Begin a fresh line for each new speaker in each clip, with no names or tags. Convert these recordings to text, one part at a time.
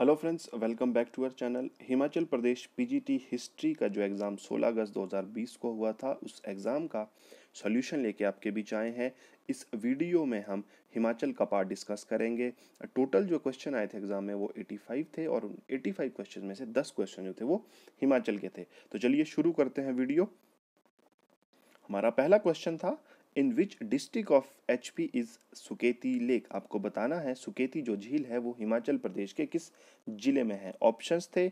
hello friends welcome back to our channel Himachal Pradesh PGT history का जो exam 16 अगस्त 2020 को हुआ था उस एग्ज़ाम का सॉल्यूशन लेके आपके बीच आए हैं इस वीडियो में हम हिमाचल का पार्ट डिस्कस करेंगे टोटल जो क्वेश्चन आए थे एग्ज़ाम में वो 85 थे और 85 क्वेश्चन में से 10 क्वेश्चन जो थे वो हिमाचल के थे तो चलिए शुरू करते हैं वीडियो हमारा पहला क्वेश्चन था in which district of H P is Suketi lake आपको बताना है सुकेती जो झील है वो हिमाचल प्रदेश के किस जिले में है ऑप्शंस थे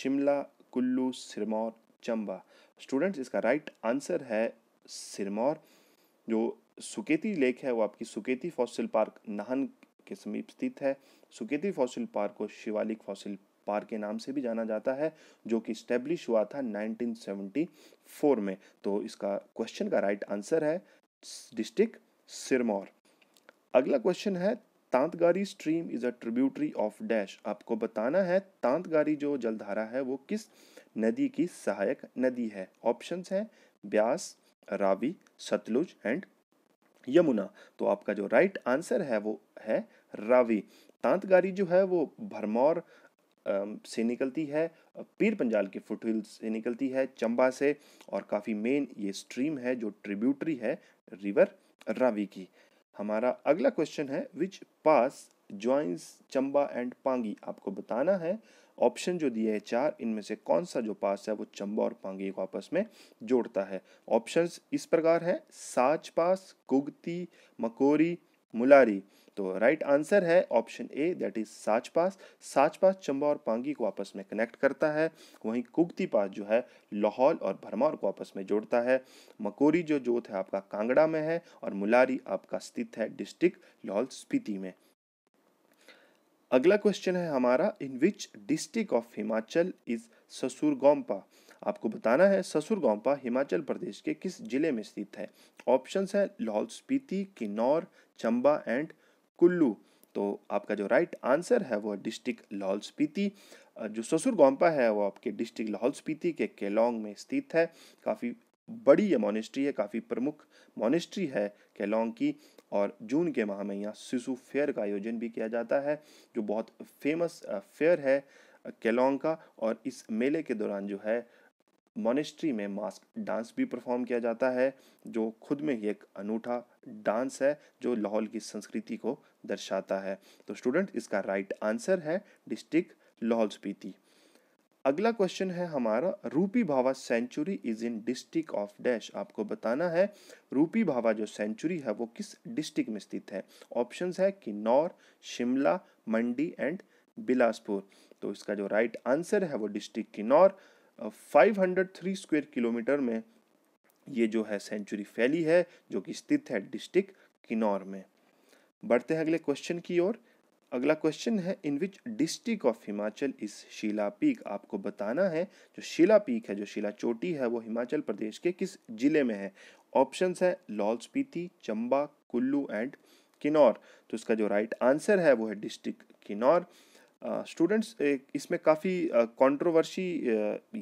शिमला कुल्लू सिरमौर चंबा स्टूडेंट्स इसका राइट आंसर है सिरमौर जो सुकेती लेक है वो आपकी सुकेती फॉसिल पार्क नाहन के समीप स्थित है सुकेती फॉसिल पार्क को शिवालिक फॉसिल पार्क के नाम से भी जाना जाता है जो कि स्टेब्लिश हुआ था 1974 में तो इसका क्वेश्चन का राइट आंसर है डिस्ट्रिक्ट सिरमौर अगला क्वेश्चन है Tantgari stream is a tributary of dash आपको बताना है तांतगारी जो जलधारा है वो किस नदी की सहायक नदी है ऑप्शंस हैं ब्यास रावी सतलुज एंड यमुना तो आपका जो राइट right आंसर है वो है रावी तांतगारी जो है वो भरमौर से निकलती है पीर पंजाल के फुटहिल से निकलती है चंबा से और काफ़ी मेन ये स्ट्रीम है जो ट्रिब्यूटरी है रिवर रावी की हमारा अगला क्वेश्चन है which pass joins Chamba and Pangi आपको बताना है ऑप्शन जो दिए हैं चार इनमें से कौन सा जो पास है वो चंबा और पांगी को आपस में जोड़ता है ऑप्शंस इस प्रकार है साच पास कुगती मकोरी मुलारी तो राइट आंसर है option A that is Sach pass Sach pass Chamba और पांगी को आपस में कनेक्ट करता है वहीं कुगती पास जो है लाहौल और भरमौर को आपस में जोड़ता है मकोरी जो जोत है आपका कांगड़ा में है और मुलारी आपका स्थित है डिस्ट्रिक्ट लाहौल स्पीति में अगला क्वेश्चन है हमारा in which district of Himachal is Sasurgompa आपको बताना है ससुरगोंपा हिमाचल प्रदेश के किस जिले में स्थित है ऑप्शन है लाहौल स्पीति किन्नौर चंबा एंड कुल्लू तो आपका जो राइट आंसर है वो डिस्ट्रिक्ट लाहौल स्पीति जो ससुरगोंपा है वो आपके डिस्ट्रिक्ट लाहौल स्पीति के केलोंग में स्थित है काफ़ी बड़ी ये मोनिस्ट्री है काफ़ी प्रमुख मोनिस्ट्री है केलोंग की और जून के माह में यहाँ शिशु फेयर का आयोजन भी किया जाता है जो बहुत फेमस फेयर है केलोंग का और इस मेले के दौरान जो है मोनिस्ट्री में मास्क डांस भी परफॉर्म किया जाता है जो खुद में ही एक अनूठा डांस है जो लाहौल की संस्कृति को दर्शाता है तो स्टूडेंट इसका राइट आंसर है डिस्ट्रिक्ट लाहौल स्पीति अगला क्वेश्चन है हमारा Rupi Bhaba sanctuary is in district of dash आपको बताना है रूपी भावा जो सेंचुरी है वो किस डिस्ट्रिक्ट में स्थित है ऑप्शंस है किन्नौर शिमला मंडी एंड बिलासपुर तो इसका जो राइट आंसर है वो डिस्ट्रिक्ट किन्नौर 503 स्क्वायर किलोमीटर में ये जो है सेंचुरी फैली है जो कि स्थित है डिस्ट्रिक्ट किन्नौर में बढ़ते हैं अगले क्वेश्चन की ओर अगला क्वेश्चन है in which district of Himachal is Shila peak आपको बताना है जो शिला पीक है जो शिला चोटी है वो हिमाचल प्रदेश के किस जिले में है ऑप्शन है लाहौल स्पीति चंबा कुल्लू एंड किन्नौर तो इसका जो राइट आंसर है वो है डिस्ट्रिक्ट किन्नौर स्टूडेंट्स एक इसमें काफ़ी कंट्रोवर्सी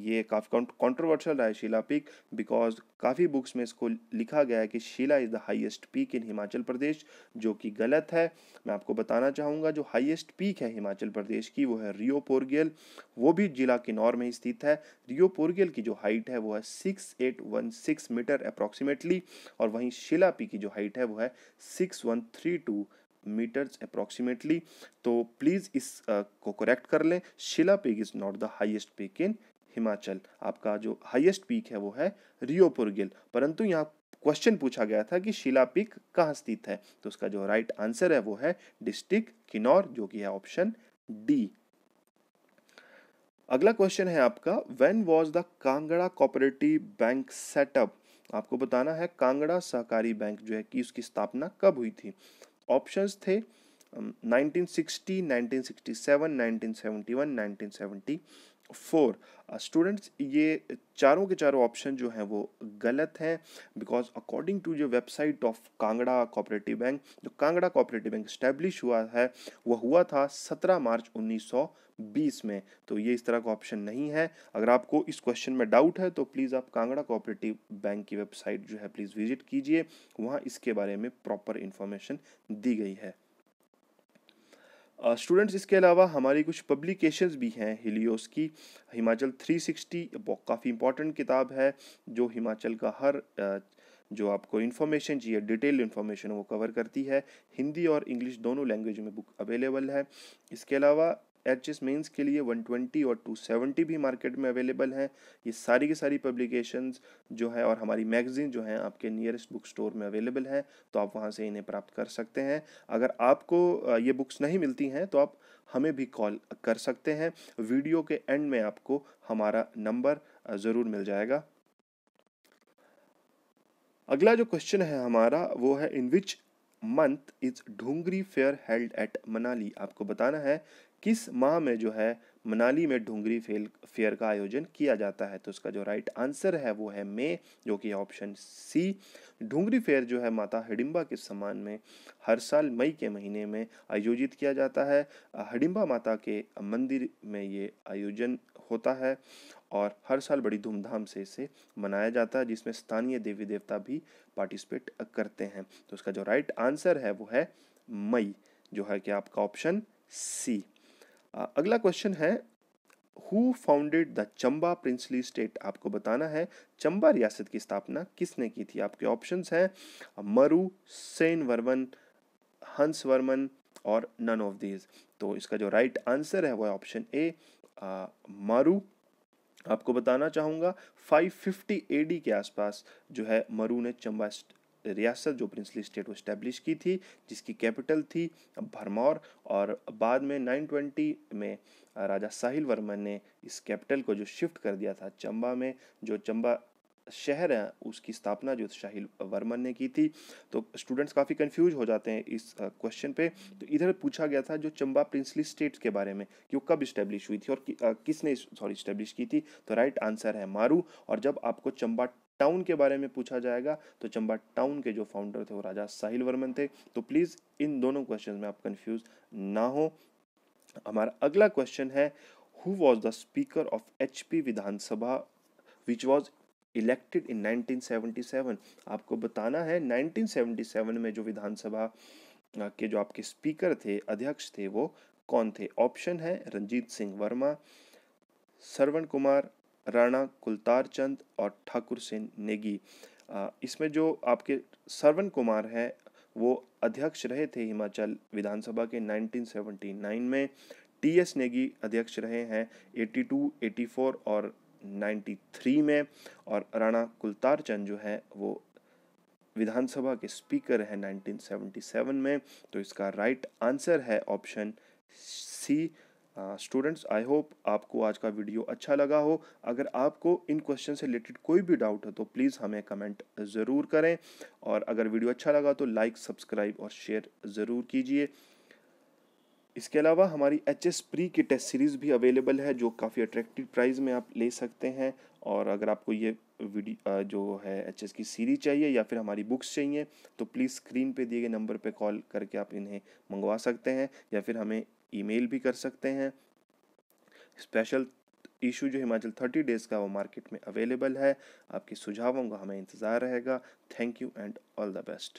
ये काफ़ी कंट्रोवर्शियल है शीला पीक बिकॉज काफ़ी बुक्स में इसको लिखा गया है कि Shila is the highest peak in Himachal Pradesh जो कि गलत है मैं आपको बताना चाहूँगा जो हाईएस्ट पीक है हिमाचल प्रदेश की वो है रियो पोर्गियल वो भी जिला किन्नौर में स्थित है रियो पोर्गियल की जो हाइट है वो है six eight one six metre approximately और वहीं शिला पी की जो हाइट है वो है six one three two metres approximately तो प्लीज़ इस आ, को करेक्ट कर लें Shila peak is not the highest peak in Himachal आपका जो हाइएस्ट पीक है वो है रियोपुर गिल परंतु यहाँ क्वेश्चन पूछा गया था कि शिला पीक कहाँ स्थित है तो उसका जो राइट right आंसर है वो है डिस्ट्रिक्ट किन्नौर जो कि है ऑप्शन डी अगला क्वेश्चन है आपका when was the Kangra cooperative bank set up आपको बताना है कांगड़ा सहकारी बैंक जो है कि उसकी स्थापना कब हुई थी ऑप्शंस थे 1960, 1967, 1971, 1970 फोर स्टूडेंट्स uh, ये चारों के चारों ऑप्शन जो हैं वो गलत हैं बिकॉज अकॉर्डिंग टू जो website of Kangra cooperative bank जो कांगड़ा कोऑपरेटिव बैंक स्टैब्लिश हुआ है वह हुआ था 17 मार्च 1920 में तो ये इस तरह का ऑप्शन नहीं है अगर आपको इस क्वेश्चन में डाउट है तो प्लीज़ आप कांगड़ा कोऑपरेटिव बैंक की वेबसाइट जो है प्लीज़ विजिट कीजिए वहाँ इसके बारे में प्रॉपर इन्फॉर्मेशन दी गई है स्टूडेंट्स इसके अलावा हमारी कुछ पब्लिकेशंस भी हैं हिलियोस की हिमाचल 360 काफ़ी इंपॉर्टेंट किताब है जो हिमाचल का हर जो आपको इन्फॉर्मेशन चाहिए डिटेल इन्फॉर्मेशन वो कवर करती है हिंदी और इंग्लिश दोनों लैंग्वेज में बुक अवेलेबल है इसके अलावा एच एस मेन्स के लिए 120 और 270 भी मार्केट में अवेलेबल हैं ये सारी की सारी पब्लिकेशंस जो है और हमारी मैगजीन जो है आपके नियरेस्ट बुक स्टोर में अवेलेबल हैं तो आप वहाँ से इन्हें प्राप्त कर सकते हैं अगर आपको ये बुक्स नहीं मिलती हैं तो आप हमें भी कॉल कर सकते हैं वीडियो के एंड में आपको हमारा नंबर ज़रूर मिल जाएगा अगला जो क्वेश्चन है हमारा वो है in which month is Dhungri fair held at Manali आपको बताना है किस माह में जो है मनाली में ढोंगरी फेल फेयर का आयोजन किया जाता है तो उसका जो राइट आंसर है वो है मे जो कि ऑप्शन सी ढोंगरी फेयर जो है माता हिडिम्बा के सम्मान में हर साल मई के महीने में आयोजित किया जाता है हडिम्बा माता के मंदिर में ये आयोजन होता है और हर साल बड़ी धूमधाम से इसे मनाया जाता है जिसमें स्थानीय देवी देवता भी पार्टिसिपेट करते हैं तो उसका जो राइट आंसर है वो है मई जो है कि आपका ऑप्शन सी अगला क्वेश्चन है who founded the Chamba princely state आपको बताना है चंबा रियासत की स्थापना किसने की थी आपके ऑप्शंस हैं मरु सेन वर्मन हंस वर्मन और नन ऑफ दीज तो इसका जो राइट right आंसर है वह ऑप्शन ए मारू आपको बताना चाहूँगा 550 एडी के आसपास जो है मरू ने चंबा रियासत जो प्रिंसली स्टेट वो इस्टेब्लिश की थी जिसकी कैपिटल थी भरमौर और बाद में 920 में राजा साहिल वर्मन ने इस कैपिटल को जो शिफ्ट कर दिया था चंबा में जो चंबा शहर है उसकी स्थापना जो शाहिल वर्मन ने की थी तो स्टूडेंट्स काफ़ी कंफ्यूज हो जाते हैं इस क्वेश्चन पे तो इधर पूछा गया था जो चंबा प्रिंसली स्टेट्स के बारे में कि वो कब इस्टेब्लिश हुई थी और कि, आ, किसने सॉरी इस्टेब्लिश की थी तो राइट आंसर है मारू और जब आपको चंबा टाउन के बारे में पूछा जाएगा तो चंबा टाउन के जो फाउंडर थे वो राजा साहिल वर्मन थे तो प्लीज़ इन दोनों क्वेश्चन में आप कन्फ्यूज़ ना हो हमारा अगला क्वेश्चन है who was the speaker of एच विधानसभा विच वॉज इलेक्टेड इन 1977 आपको बताना है 1977 में जो विधानसभा के जो आपके स्पीकर थे अध्यक्ष थे वो कौन थे ऑप्शन है रंजीत सिंह वर्मा सरवण कुमार राणा कुलतार चंद और ठाकुर सिंह नेगी इसमें जो आपके सरवण कुमार हैं वो अध्यक्ष रहे थे हिमाचल विधानसभा के 1979 में टी एस नेगी अध्यक्ष रहे हैं 82, 84 और 1993 में और राणा कुलतार चंद जो है वो विधानसभा के स्पीकर हैं 1977 में तो इसका राइट आंसर है option C students I hope आपको आज का वीडियो अच्छा लगा हो अगर आपको इन क्वेश्चन से रिलेटेड कोई भी डाउट हो तो प्लीज़ हमें कमेंट ज़रूर करें और अगर वीडियो अच्छा लगा तो लाइक सब्सक्राइब और शेयर ज़रूर कीजिए इसके अलावा हमारी एच एस प्री की टेस्ट सीरीज़ भी अवेलेबल है जो काफ़ी अट्रैक्टिव प्राइस में आप ले सकते हैं और अगर आपको ये वीडियो जो है एच एस की सीरीज चाहिए या फिर हमारी बुक्स चाहिए तो प्लीज़ स्क्रीन पे दिए गए नंबर पे कॉल करके आप इन्हें मंगवा सकते हैं या फिर हमें ईमेल भी कर सकते हैं स्पेशल इशू जो हिमाचल थर्टी डेज़ का वो मार्केट में अवेलेबल है आपके सुझावों का हमें इंतज़ार रहेगा thank you and all the best